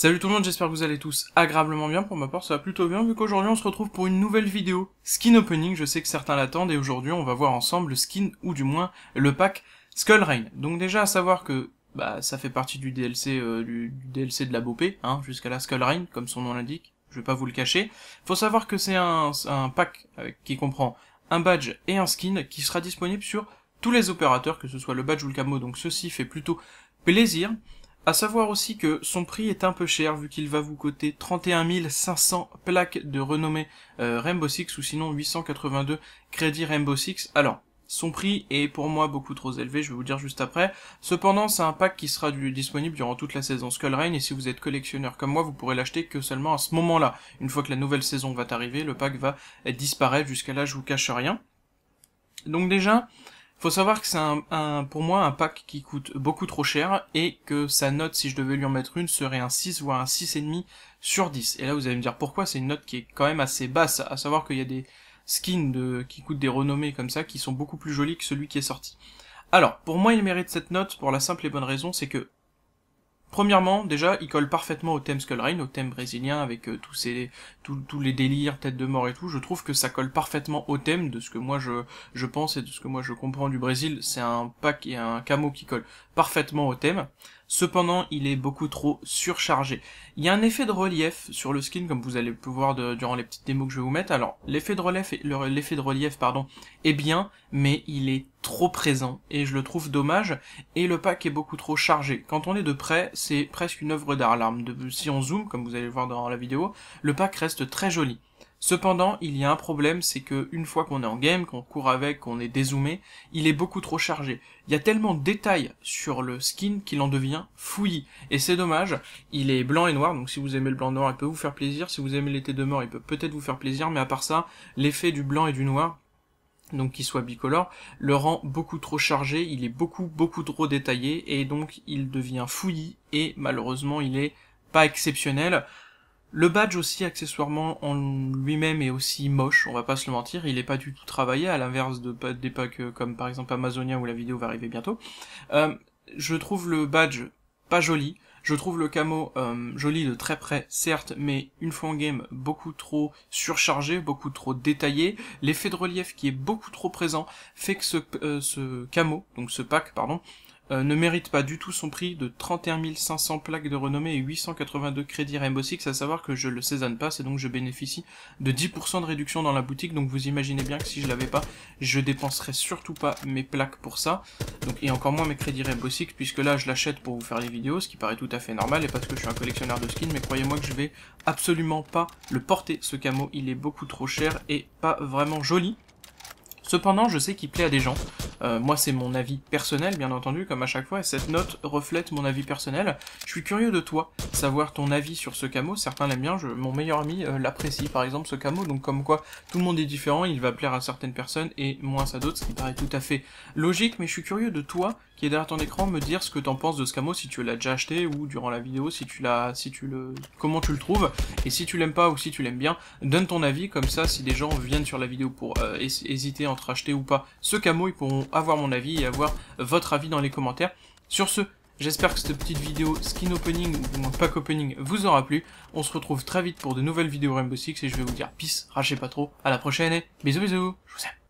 Salut tout le monde, j'espère que vous allez tous agréablement bien. Pour ma part, ça va plutôt bien vu qu'aujourd'hui on se retrouve pour une nouvelle vidéo skin opening. Je sais que certains l'attendent et aujourd'hui on va voir ensemble le skin ou du moins le pack Skull Rain. Donc déjà à savoir que bah ça fait partie du DLC euh, du, DLC de la Bopé, hein, jusqu'à la Skull Rain comme son nom l'indique. Je vais pas vous le cacher. Faut savoir que c'est un, pack qui comprend un badge et un skin qui sera disponible sur tous les opérateurs, que ce soit le badge ou le camo. Donc ceci fait plutôt plaisir. À savoir aussi que son prix est un peu cher vu qu'il va vous coûter 31 500 plaques de renommée euh, Rainbow Six ou sinon 882 crédits Rainbow Six. Alors, son prix est pour moi beaucoup trop élevé, je vais vous dire juste après. Cependant, c'est un pack qui sera disponible durant toute la saison Skull Rain, et si vous êtes collectionneur comme moi, vous pourrez l'acheter que seulement à ce moment-là. Une fois que la nouvelle saison va arriver, le pack va disparaître, jusqu'à là je vous cache rien. Donc déjà, faut savoir que c'est un, pour moi un pack qui coûte beaucoup trop cher et que sa note, si je devais lui en mettre une, serait un 6 voire un 6,5 sur 10. Et là vous allez me dire pourquoi c'est une note qui est quand même assez basse, à savoir qu'il y a des skins de, qui coûtent des renommées comme ça qui sont beaucoup plus jolis que celui qui est sorti. Alors, pour moi il mérite cette note pour la simple et bonne raison, c'est que Premièrement, déjà, il colle parfaitement au thème Skull Rain, au thème brésilien, avec euh, tous ces tous les délires, tête de mort et tout. Je trouve que ça colle parfaitement au thème de ce que moi je je pense et de ce que moi je comprends du Brésil. C'est un pack et un camo qui colle parfaitement au thème. Cependant, il est beaucoup trop surchargé. Il y a un effet de relief sur le skin, comme vous allez pouvoir de, durant les petites démos que je vais vous mettre. Alors, l'effet de relief, l'effet de relief, pardon, est bien, mais il est trop présent et je le trouve dommage et le pack est beaucoup trop chargé. Quand on est de près, c'est presque une œuvre d'art. L'arme si on zoome comme vous allez le voir dans la vidéo, le pack reste très joli. Cependant, il y a un problème, c'est que une fois qu'on est en game, qu'on court avec, qu'on est dézoomé, il est beaucoup trop chargé. Il y a tellement de détails sur le skin qu'il en devient fouillis. Et c'est dommage, il est blanc et noir, donc si vous aimez le blanc et noir, il peut vous faire plaisir. Si vous aimez l'été de mort, il peut peut-être vous faire plaisir, mais à part ça, l'effet du blanc et du noir, donc qui soit bicolore, le rend beaucoup trop chargé, il est beaucoup beaucoup trop détaillé et donc il devient fouillis et malheureusement il est pas exceptionnel. Le badge aussi accessoirement en lui-même est aussi moche, on va pas se le mentir, il est pas du tout travaillé à l'inverse de des packs euh, comme par exemple Amazonia où la vidéo va arriver bientôt. Euh, je trouve le badge pas joli, je trouve le camo euh, joli de très près, certes, mais une fois en game, beaucoup trop surchargé, beaucoup trop détaillé. L'effet de relief qui est beaucoup trop présent fait que ce, euh, ce camo, donc ce pack, pardon, euh, ne mérite pas du tout son prix de 31 500 plaques de renommée et 882 crédits Rainbow Six, à savoir que je le saisanne pas, c'est donc je bénéficie de 10% de réduction dans la boutique, donc vous imaginez bien que si je l'avais pas, je dépenserais surtout pas mes plaques pour ça, donc, et encore moins mes crédits Rainbow Six, puisque là je l'achète pour vous faire les vidéos, ce qui paraît tout à fait normal, et parce que je suis un collectionneur de skins, mais croyez-moi que je vais absolument pas le porter ce camo, il est beaucoup trop cher et pas vraiment joli. Cependant, je sais qu'il plaît à des gens. Euh, moi, c'est mon avis personnel, bien entendu, comme à chaque fois, et cette note reflète mon avis personnel. Je suis curieux de toi, savoir ton avis sur ce camo. Certains l'aiment bien, je, mon meilleur ami euh, l'apprécie, par exemple, ce camo. Donc, comme quoi, tout le monde est différent, il va plaire à certaines personnes et moins à d'autres, ce qui paraît tout à fait logique. Mais je suis curieux de toi, qui est derrière ton écran me dire ce que t'en penses de ce camo, si tu l'as déjà acheté ou durant la vidéo, si tu l'as, si tu le, comment tu le trouves. Et si tu l'aimes pas ou si tu l'aimes bien, donne ton avis, comme ça, si des gens viennent sur la vidéo pour euh, hésiter entre acheter ou pas ce camo, ils pourront avoir mon avis et avoir votre avis dans les commentaires. Sur ce, J'espère que cette petite vidéo skin opening ou pack opening vous aura plu. On se retrouve très vite pour de nouvelles vidéos Rainbow Six et je vais vous dire peace, rachez pas trop, à la prochaine et bisous bisous, je vous aime.